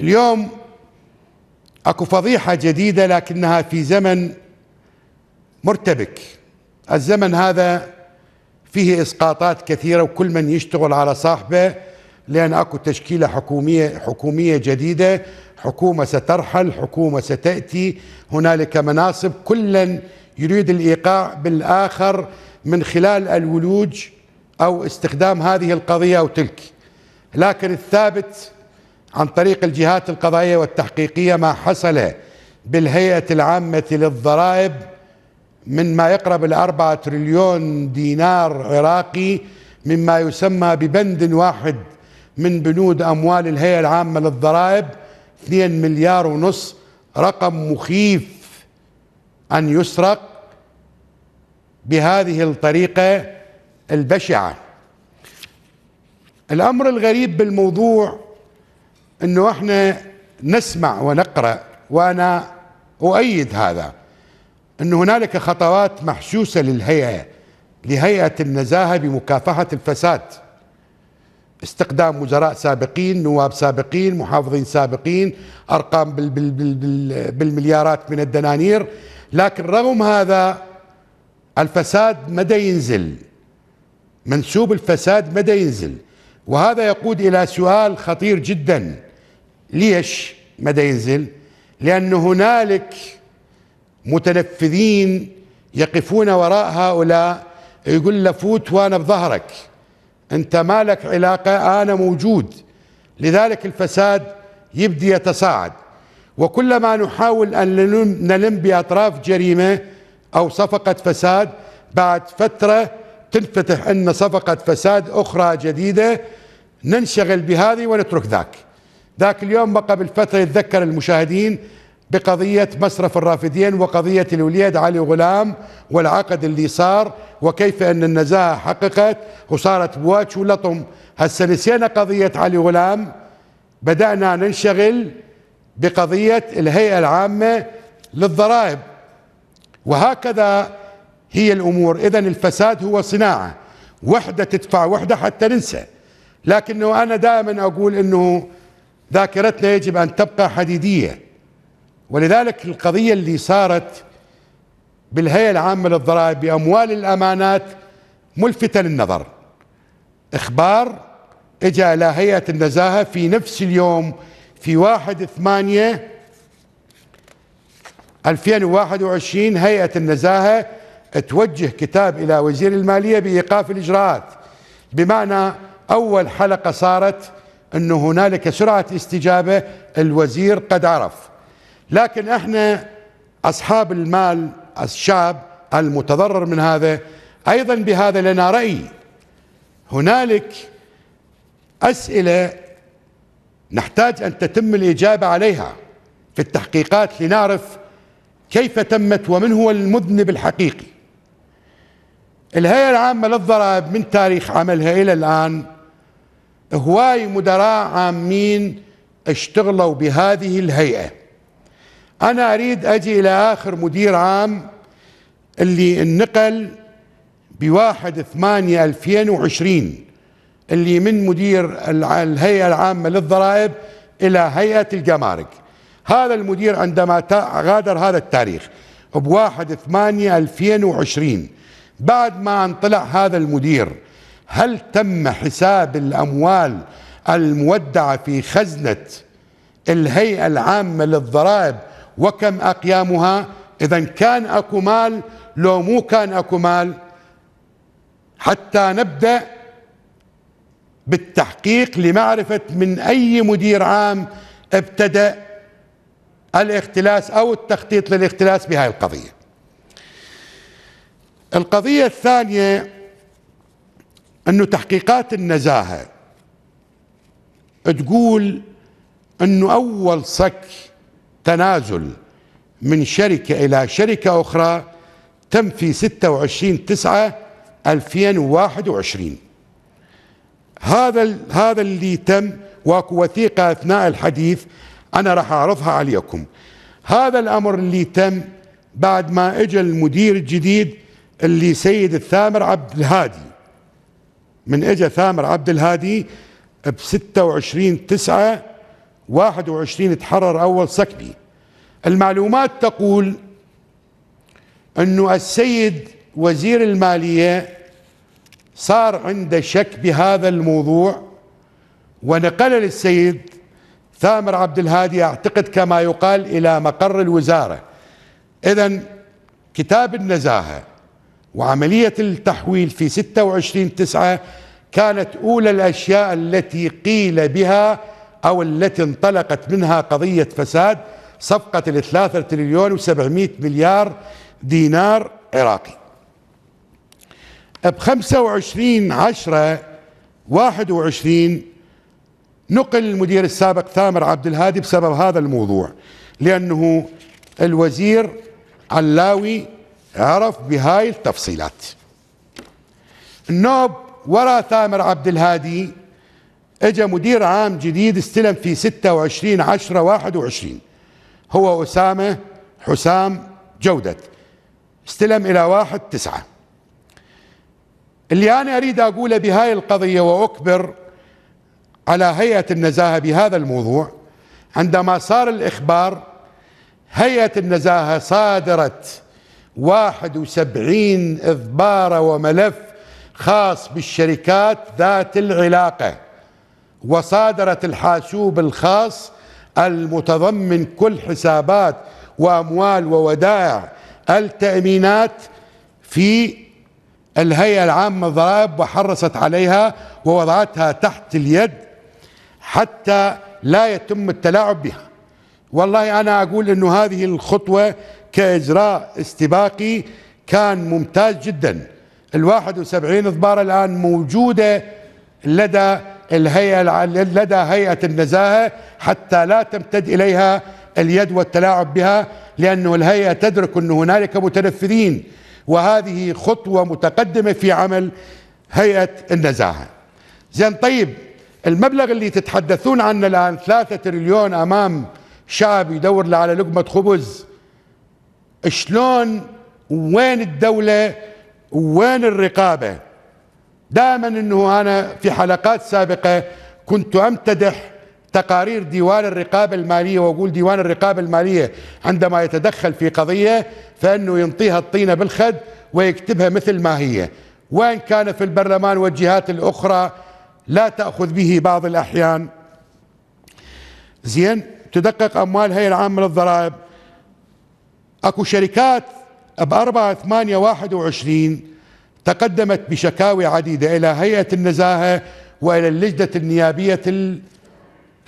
اليوم اكو فضيحه جديده لكنها في زمن مرتبك الزمن هذا فيه اسقاطات كثيره وكل من يشتغل على صاحبه لان اكو تشكيله حكوميه حكوميه جديده حكومه سترحل حكومه ستاتي هنالك مناصب كلا يريد الايقاع بالاخر من خلال الولوج او استخدام هذه القضيه او تلك لكن الثابت عن طريق الجهات القضائية والتحقيقية ما حصل بالهيئة العامة للضرائب من ما يقرب الأربعة تريليون دينار عراقي مما يسمى ببند واحد من بنود أموال الهيئة العامة للضرائب 2 مليار ونص رقم مخيف أن يسرق بهذه الطريقة البشعة الأمر الغريب بالموضوع انه احنا نسمع ونقرا وانا اؤيد هذا ان هنالك خطوات محسوسه للهيئه لهيئه النزاهه بمكافحه الفساد استقدام وزراء سابقين نواب سابقين محافظين سابقين ارقام بال بال بال بال بالمليارات من الدنانير لكن رغم هذا الفساد مدى ينزل منسوب الفساد مدى ينزل وهذا يقود الى سؤال خطير جدا ليش مدى ينزل لأن هنالك متنفذين يقفون وراء هؤلاء يقول له فوت وأنا بظهرك أنت مالك علاقة أنا موجود لذلك الفساد يبدي يتصاعد وكلما نحاول أن نلم بأطراف جريمة أو صفقة فساد بعد فترة تنفتح أن صفقة فساد أخرى جديدة ننشغل بهذه ونترك ذاك ذاك اليوم ما قبل فترة يتذكر المشاهدين بقضية مصرف الرافدين وقضية الوليد علي غلام والعقد اللي صار وكيف أن النزاهة حققت وصارت بواتش ولطم هسه نسينا قضية علي غلام بدأنا ننشغل بقضية الهيئة العامة للضرائب وهكذا هي الأمور إذا الفساد هو صناعة وحدة تدفع وحدة حتى ننسى لكنه أنا دائما أقول أنه ذاكرتنا يجب أن تبقى حديدية ولذلك القضية اللي صارت بالهيئة العامة للضرائب بأموال الأمانات ملفتة للنظر إخبار إجا إلى هيئة النزاهة في نفس اليوم في واحد ثمانية 2021 هيئة النزاهة توجه كتاب إلى وزير المالية بإيقاف الإجراءات بمعنى أول حلقة صارت انه هنالك سرعة استجابة الوزير قد عرف لكن احنا أصحاب المال الشعب المتضرر من هذا أيضا بهذا لنا رأي هنالك أسئلة نحتاج أن تتم الإجابة عليها في التحقيقات لنعرف كيف تمت ومن هو المذنب الحقيقي الهيئة العامة للضرائب من تاريخ عملها إلى الآن هواي مدراء عامين اشتغلوا بهذه الهيئة أنا أريد أجي إلى آخر مدير عام اللي النقل بواحد ثمانية ألفين وعشرين اللي من مدير الهيئة العامة للضرائب إلى هيئة الجمارك هذا المدير عندما غادر هذا التاريخ بواحد ثمانية ألفين وعشرين بعد ما انطلع هذا المدير هل تم حساب الأموال المودعة في خزنة الهيئة العامة للضرائب وكم أقيامها إذا كان أكو مال لو مو كان أكو مال حتى نبدأ بالتحقيق لمعرفة من أي مدير عام ابتدأ الاختلاس أو التخطيط للاختلاس بهذه القضية القضية الثانية انه تحقيقات النزاهه تقول انه اول صك تنازل من شركه الى شركه اخرى تم في 26 9 2021 هذا هذا اللي تم واكو وثيقه اثناء الحديث انا راح اعرضها عليكم هذا الامر اللي تم بعد ما اجى المدير الجديد اللي سيد الثامر عبد الهادي من اجى ثامر عبد الهادي ب 26 9 21 تحرر اول سكبي المعلومات تقول انه السيد وزير الماليه صار عنده شك بهذا الموضوع ونقل للسيد ثامر عبد الهادي اعتقد كما يقال الى مقر الوزاره اذا كتاب النزاهه وعملية التحويل في 26 تسعة كانت أولى الأشياء التي قيل بها أو التي انطلقت منها قضية فساد صفقة الثلاثة تريليون وسبعمائة مليار دينار عراقي ب 25 10 21 نقل المدير السابق ثامر عبد الهادي بسبب هذا الموضوع لأنه الوزير علاوي عرف بهاي التفصيلات النوب ورا ثامر عبد الهادي اجى مدير عام جديد استلم في 26 10 21 هو أسامة حسام جودة استلم إلى 1 9 اللي أنا أريد أقوله بهاي القضية وأكبر على هيئة النزاهة بهذا الموضوع عندما صار الإخبار هيئة النزاهة صادرت واحد وسبعين إذبارة وملف خاص بالشركات ذات العلاقة وصادرت الحاسوب الخاص المتضمن كل حسابات وأموال وودائع التأمينات في الهيئة العامة للضرائب وحرصت عليها ووضعتها تحت اليد حتى لا يتم التلاعب بها والله أنا أقول أنه هذه الخطوة كإجراء استباقي كان ممتاز جدا الواحد وسبعين ضباره الآن موجودة لدى الهيئة لدى هيئة النزاهة حتى لا تمتد إليها اليد والتلاعب بها لأنه الهيئة تدرك أن هنالك متنفذين وهذه خطوة متقدمة في عمل هيئة النزاهة زين طيب المبلغ اللي تتحدثون عنه الآن ثلاثة تريليون أمام شعب يدور على لقمة خبز شلون وين الدولة وين الرقابة دائما انه انا في حلقات سابقة كنت امتدح تقارير ديوان الرقابة المالية واقول ديوان الرقابة المالية عندما يتدخل في قضية فانه ينطيها الطينة بالخد ويكتبها مثل ما هي وان كان في البرلمان والجهات الاخرى لا تأخذ به بعض الاحيان زين تدقق اموال هي العامة للضرائب أكو شركات بأربعة ثمانية واحد وعشرين تقدمت بشكاوي عديدة إلى هيئة النزاهة وإلى اللجنة النيابية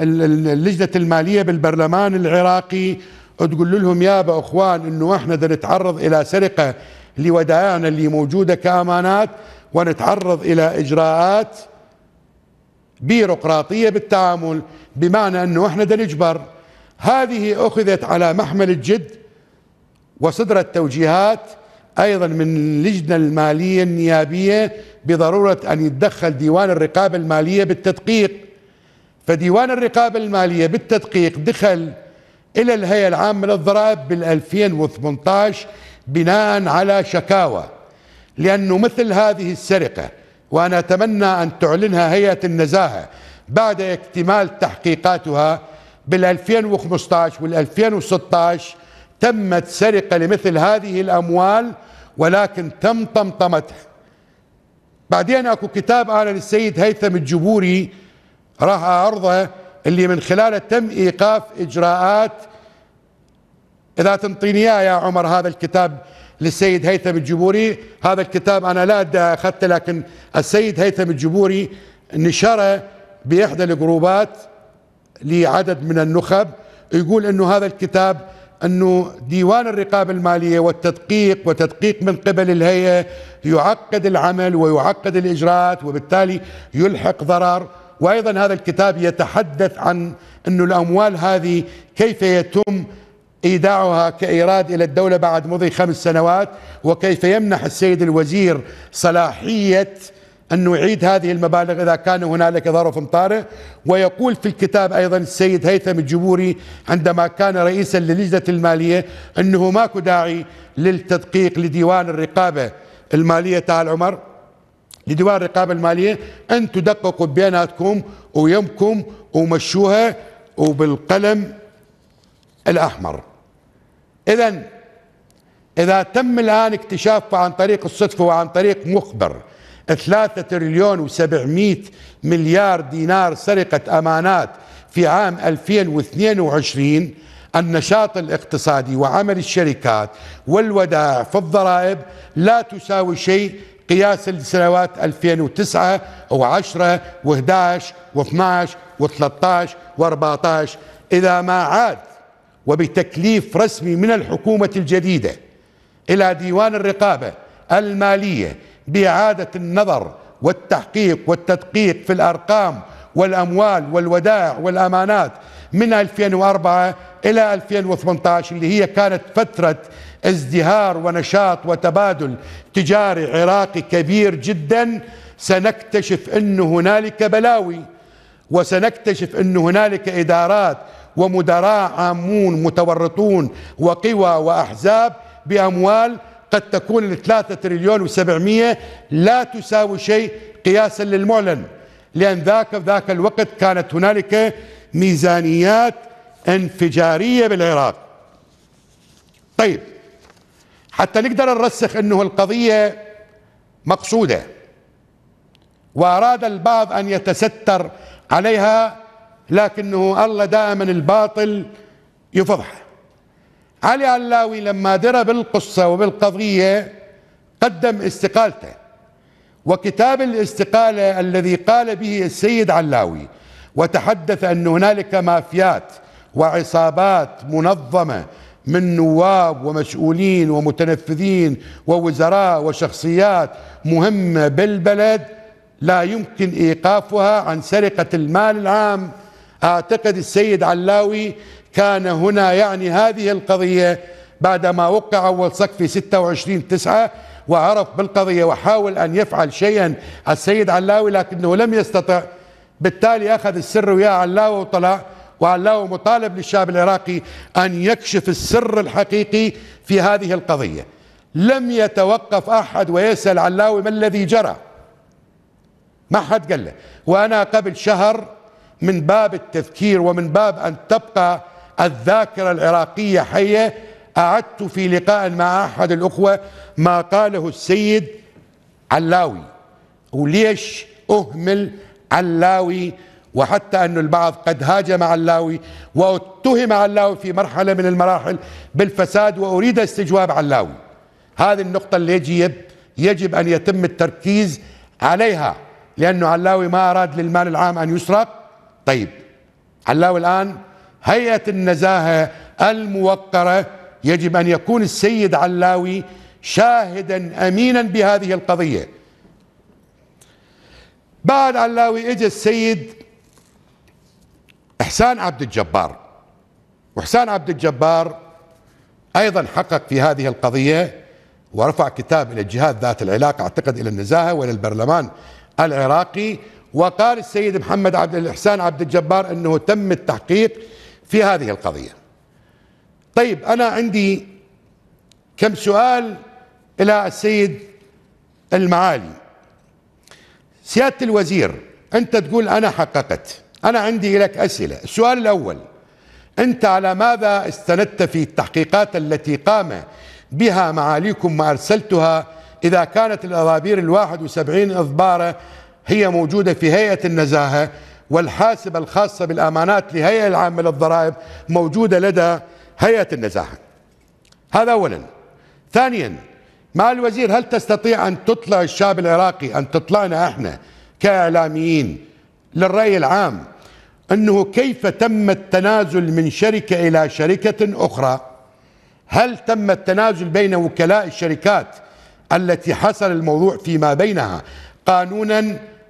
اللجنة المالية بالبرلمان العراقي تقول لهم يا اخوان انه احنا بدنا نتعرض الى سرقه لودائعنا اللي موجوده كامانات ونتعرض الى اجراءات بيروقراطيه بالتعامل بمعنى انه احنا بدنا نجبر هذه اخذت على محمل الجد وصدرت توجيهات ايضا من اللجنه الماليه النيابيه بضروره ان يتدخل ديوان الرقابه الماليه بالتدقيق فديوان الرقابه الماليه بالتدقيق دخل الى الهيئه العامه للضرائب بال 2018 بناء على شكاوى لانه مثل هذه السرقه وانا اتمنى ان تعلنها هيئه النزاهه بعد اكتمال تحقيقاتها بال 2015 وال 2016 تمت سرقة لمثل هذه الأموال ولكن تم طمطمتها بعدين اكو كتاب انا للسيد هيثم الجبوري راح اعرضه اللي من خلاله تم ايقاف اجراءات اذا تنطيني اياه يا عمر هذا الكتاب للسيد هيثم الجبوري هذا الكتاب انا لا اخذته لكن السيد هيثم الجبوري نشره باحدى الجروبات لعدد من النخب يقول انه هذا الكتاب أنه ديوان الرقابة المالية والتدقيق وتدقيق من قبل الهيئة يعقد العمل ويعقد الإجراءات وبالتالي يلحق ضرر وأيضا هذا الكتاب يتحدث عن انه الأموال هذه كيف يتم إيداعها كإيراد إلى الدولة بعد مضي خمس سنوات وكيف يمنح السيد الوزير صلاحية أن نعيد هذه المبالغ إذا كان هنالك ظرف طارئ ويقول في الكتاب أيضا السيد هيثم الجبوري عندما كان رئيسا للجنة المالية أنه ماكو داعي للتدقيق لديوان الرقابة المالية تعال عمر لديوان الرقابة المالية أن تدققوا ببياناتكم ويمكم ومشوها وبالقلم الأحمر إذا إذا تم الآن اكتشافه عن طريق الصدفة وعن طريق مخبر 3 تريليون و700 مليار دينار سرقة أمانات في عام 2022 النشاط الاقتصادي وعمل الشركات والودائع في الضرائب لا تساوي شيء قياسا لسنوات 2009 و10 و11 و12 و13 و14 إذا ما عاد وبتكليف رسمي من الحكومة الجديدة إلى ديوان الرقابة المالية بإعادة النظر والتحقيق والتدقيق في الأرقام والأموال والودائع والأمانات من 2004 إلى 2018 اللي هي كانت فترة ازدهار ونشاط وتبادل تجاري عراقي كبير جدا سنكتشف أن هنالك بلاوي وسنكتشف أن هنالك إدارات ومدراء عامون متورطون وقوى وأحزاب بأموال قد تكون ال 3 تريليون و700 لا تساوي شيء قياسا للمعلن لأن ذاك في ذاك الوقت كانت هنالك ميزانيات انفجارية بالعراق طيب حتى نقدر نرسخ أنه القضية مقصودة وأراد البعض أن يتستر عليها لكنه الله دائما الباطل يفضحه علي علاوي لما درى بالقصة وبالقضية قدم استقالته وكتاب الاستقالة الذي قال به السيد علاوي وتحدث أن هنالك مافيات وعصابات منظمة من نواب ومسؤولين ومتنفذين ووزراء وشخصيات مهمة بالبلد لا يمكن إيقافها عن سرقة المال العام أعتقد السيد علاوي كان هنا يعني هذه القضية بعدما وقع أول صك في 26 تسعة وعرف بالقضية وحاول أن يفعل شيئا السيد علاوي لكنه لم يستطع بالتالي أخذ السر ويا علاوي وطلع وعلاوي مطالب للشعب العراقي أن يكشف السر الحقيقي في هذه القضية لم يتوقف أحد ويسأل علاوي ما الذي جرى ما حد قال له وأنا قبل شهر من باب التذكير ومن باب أن تبقى الذاكرة العراقية حية أعدت في لقاء مع أحد الأخوة ما قاله السيد علاوي وليش أهمل علاوي وحتى أن البعض قد هاجم علاوي واتهم علاوي في مرحلة من المراحل بالفساد وأريد استجواب علاوي هذه النقطة اللي يجب يجب أن يتم التركيز عليها لأنه علاوي ما أراد للمال العام أن يسرق طيب علاوي الآن هيئة النزاهة الموقرة يجب أن يكون السيد علاوي شاهدا أمينا بهذه القضية بعد علاوي اجى السيد إحسان عبد الجبار وإحسان عبد الجبار أيضا حقق في هذه القضية ورفع كتاب إلى الجهات ذات العلاقة أعتقد إلى النزاهة وإلى البرلمان العراقي وقال السيد محمد عبد الإحسان عبد الجبار أنه تم التحقيق في هذه القضية طيب أنا عندي كم سؤال إلى السيد المعالي سيادة الوزير أنت تقول أنا حققت أنا عندي لك أسئلة السؤال الأول أنت على ماذا استندت في التحقيقات التي قام بها معاليكم وأرسلتها إذا كانت الأضابير الواحد وسبعين إضبارة هي موجودة في هيئة النزاهة والحاسبة الخاصة بالأمانات لهيئة العامة للضرائب موجودة لدى هيئة النزاهة هذا أولا ثانيا مع الوزير هل تستطيع أن تطلع الشعب العراقي أن تطلعنا إحنا كإعلاميين للرأي العام أنه كيف تم التنازل من شركة إلى شركة أخرى هل تم التنازل بين وكلاء الشركات التي حصل الموضوع فيما بينها قانونا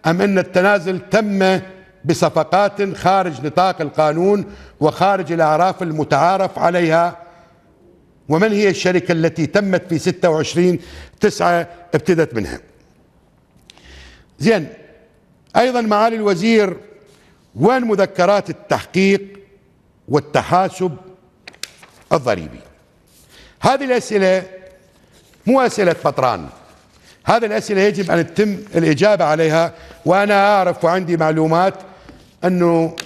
أم أن التنازل تم بصفقات خارج نطاق القانون وخارج الأعراف المتعارف عليها ومن هي الشركة التي تمت في 26 تسعة ابتدت منها زين أيضا معالي الوزير وين مذكرات التحقيق والتحاسب الضريبي هذه الأسئلة مو أسئلة فطران هذه الأسئلة يجب أن تتم الإجابة عليها وأنا أعرف وعندي معلومات انه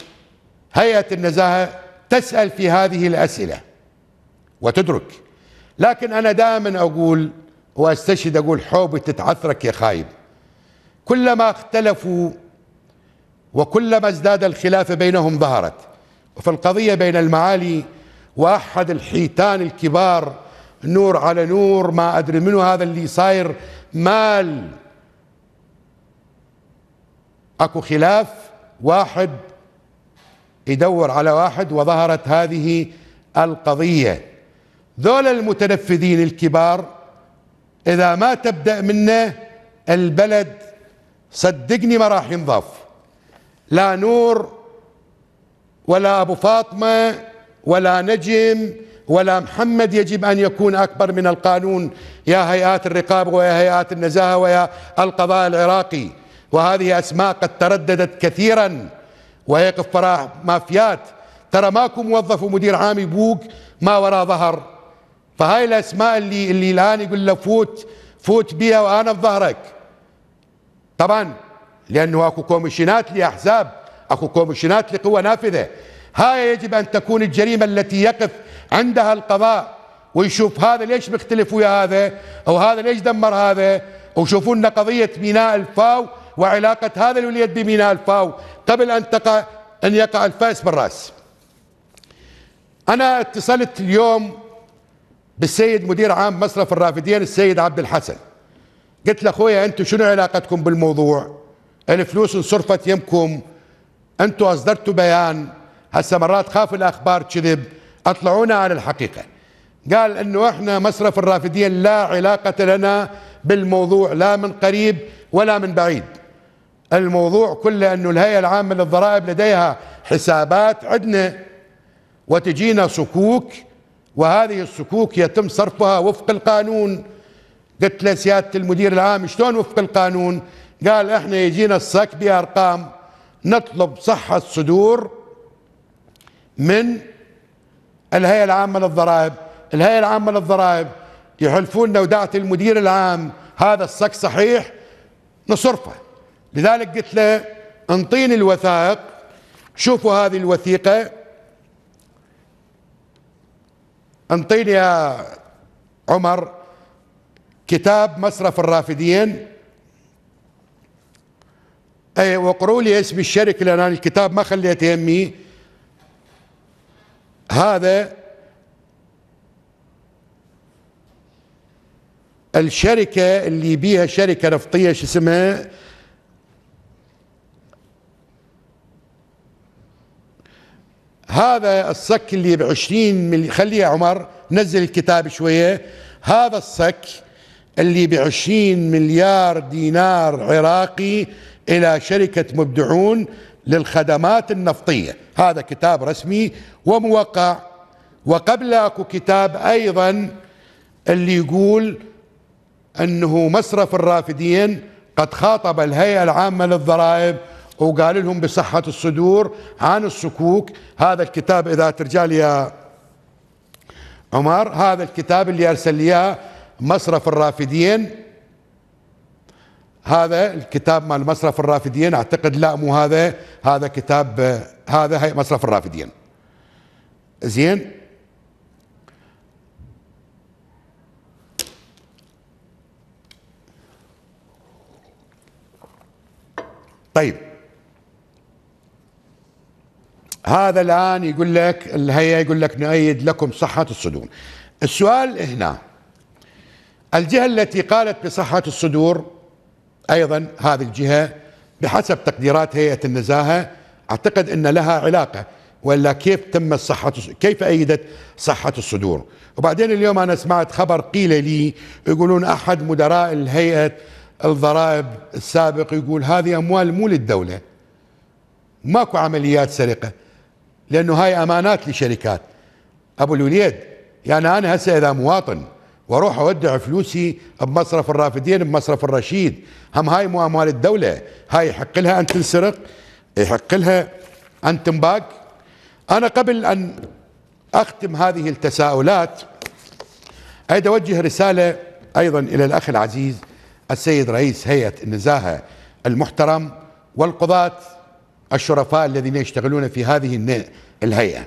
هيئه النزاهه تسال في هذه الاسئله وتدرك لكن انا دائما اقول واستشهد اقول حوبي تتعثرك يا خايب كلما اختلفوا وكلما ازداد الخلاف بينهم ظهرت وفي القضيه بين المعالي واحد الحيتان الكبار نور على نور ما ادري منو هذا اللي صاير مال اكو خلاف واحد يدور على واحد وظهرت هذه القضية ذول المتنفذين الكبار إذا ما تبدأ منه البلد صدقني ما راح ينضاف لا نور ولا أبو فاطمة ولا نجم ولا محمد يجب أن يكون أكبر من القانون يا هيئات الرقابة ويا هيئات النزاهة ويا القضاء العراقي وهذه أسماء قد ترددت كثيرا ويقف وراء مافيات ترى ماكو موظف ومدير عام يبوق ما وراء ظهر فهاي الأسماء اللي اللي الآن يقول له فوت فوت بيها وأنا بظهرك طبعا لأنه أكو كوميشنات لأحزاب أكو كوميشنات لقوى نافذة هاي يجب أن تكون الجريمة التي يقف عندها القضاء ويشوف هذا ليش مختلف ويا هذا أو هذا ليش دمر هذا وشوفوا لنا قضية ميناء الفاو وعلاقة هذا الوليد بميناء الفاو قبل أن تقع أن يقع الفأس بالرأس أنا اتصلت اليوم بالسيد مدير عام مصرف الرافدين السيد عبد الحسن قلت له أخويا أنتم شنو علاقتكم بالموضوع الفلوس انصرفت يمكم أنتم أصدرتوا بيان هسه مرات خاف الأخبار كذب أطلعونا على الحقيقة قال أنه إحنا مصرف الرافدين لا علاقة لنا بالموضوع لا من قريب ولا من بعيد الموضوع كله أنه الهيئة العامة للضرائب لديها حسابات عندنا وتجينا صكوك وهذه الصكوك يتم صرفها وفق القانون قلت له سيادة المدير العام شلون وفق القانون قال احنا يجينا الصك بأرقام نطلب صحة الصدور من الهيئة العامة للضرائب الهيئة العامة للضرائب يحلفون لنا المدير العام هذا الصك صحيح نصرفه لذلك قلت له انطيني الوثائق شوفوا هذه الوثيقة انطيني يا عمر كتاب مصرف الرافدين اي وقروا لي اسم الشركة لان انا الكتاب ما خليته يمي هذا الشركة اللي بيها شركة نفطية شو اسمها هذا الصك اللي ب 20 ملي خليه يا عمر نزل الكتاب شويه هذا الصك اللي ب 20 مليار دينار عراقي الى شركه مبدعون للخدمات النفطيه هذا كتاب رسمي وموقع وقبل اكو كتاب ايضا اللي يقول انه مصرف الرافدين قد خاطب الهيئه العامه للضرائب وقال لهم بصحة الصدور عن السكوك هذا الكتاب إذا ترجع لي يا عمر هذا الكتاب اللي أرسل لي إياه مصرف الرافدين هذا الكتاب مال مصرف الرافدين أعتقد لا مو هذا هذا كتاب هذا هي مصرف الرافدين زين طيب هذا الآن يقول لك الهيئة يقول لك نؤيد لكم صحة الصدور السؤال هنا الجهة التي قالت بصحة الصدور أيضا هذه الجهة بحسب تقديرات هيئة النزاهة أعتقد أن لها علاقة ولا كيف تم صحة كيف أيدت صحة الصدور وبعدين اليوم أنا سمعت خبر قيل لي يقولون أحد مدراء الهيئة الضرائب السابق يقول هذه أموال مو للدولة ماكو عمليات سرقة لأنه هاي أمانات لشركات أبو الوليد يعني أنا هسه إذا مواطن واروح اودع فلوسي بمصرف الرافدين بمصرف الرشيد هم هاي مو اموال الدوله هاي يحق لها ان تنسرق يحق لها ان تنباك انا قبل ان اختم هذه التساؤلات اريد اوجه رساله ايضا الى الاخ العزيز السيد رئيس هيئه النزاهه المحترم والقضاه الشرفاء الذين يشتغلون في هذه الهيئة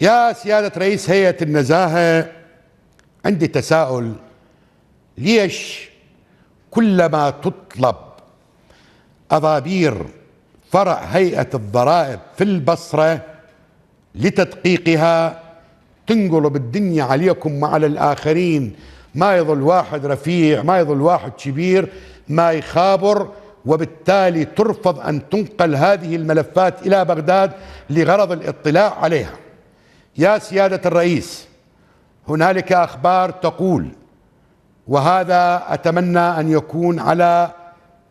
يا سيادة رئيس هيئة النزاهة عندي تساؤل ليش كلما تطلب أضابير فرع هيئة الضرائب في البصرة لتدقيقها تنقلب الدنيا عليكم وعلى الآخرين ما يظل واحد رفيع ما يظل واحد كبير ما يخابر وبالتالي ترفض أن تنقل هذه الملفات إلى بغداد لغرض الاطلاع عليها يا سيادة الرئيس هنالك أخبار تقول وهذا أتمنى أن يكون على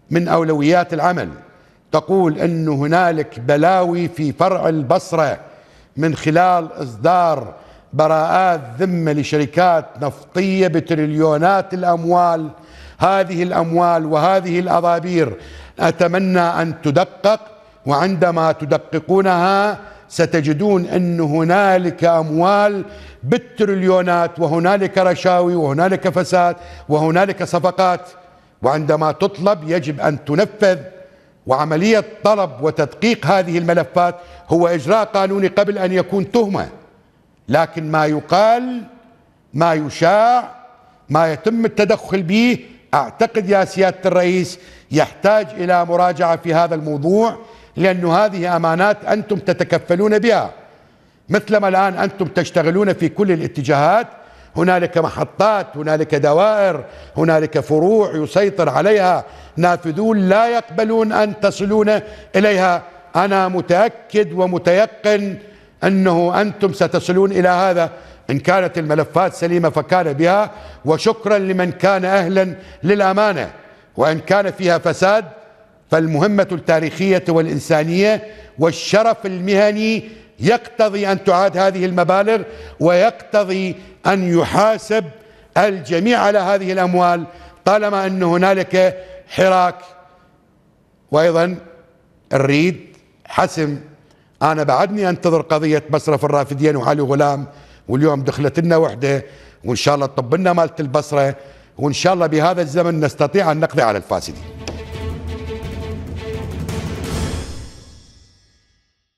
من أولويات العمل تقول أن هنالك بلاوي في فرع البصرة من خلال إصدار براءات ذمة لشركات نفطية بتريليونات الأموال هذه الأموال وهذه الأضابير أتمنى أن تدقق وعندما تدققونها ستجدون أن هنالك أموال بالتريليونات وهنالك رشاوي وهنالك فساد وهنالك صفقات وعندما تطلب يجب أن تنفذ وعملية طلب وتدقيق هذه الملفات هو إجراء قانوني قبل أن يكون تهمة لكن ما يقال ما يشاع ما يتم التدخل به أعتقد يا سيادة الرئيس يحتاج إلى مراجعة في هذا الموضوع لأن هذه أمانات أنتم تتكفلون بها مثلما الآن أنتم تشتغلون في كل الاتجاهات هنالك محطات هنالك دوائر هنالك فروع يسيطر عليها نافذون لا يقبلون أن تصلون إليها أنا متأكد ومتيقن أنه أنتم ستصلون إلى هذا إن كانت الملفات سليمة فكان بها وشكرا لمن كان أهلا للأمانة وإن كان فيها فساد فالمهمة التاريخية والإنسانية والشرف المهني يقتضي أن تعاد هذه المبالغ ويقتضي أن يحاسب الجميع على هذه الأموال طالما أن هنالك حراك وأيضا الريد حسم انا بعدني انتظر قضيه مصرف الرافدين وعلي غلام واليوم دخلت لنا وحده وان شاء الله تطب لنا مالت البصره وان شاء الله بهذا الزمن نستطيع ان نقضي على الفاسدين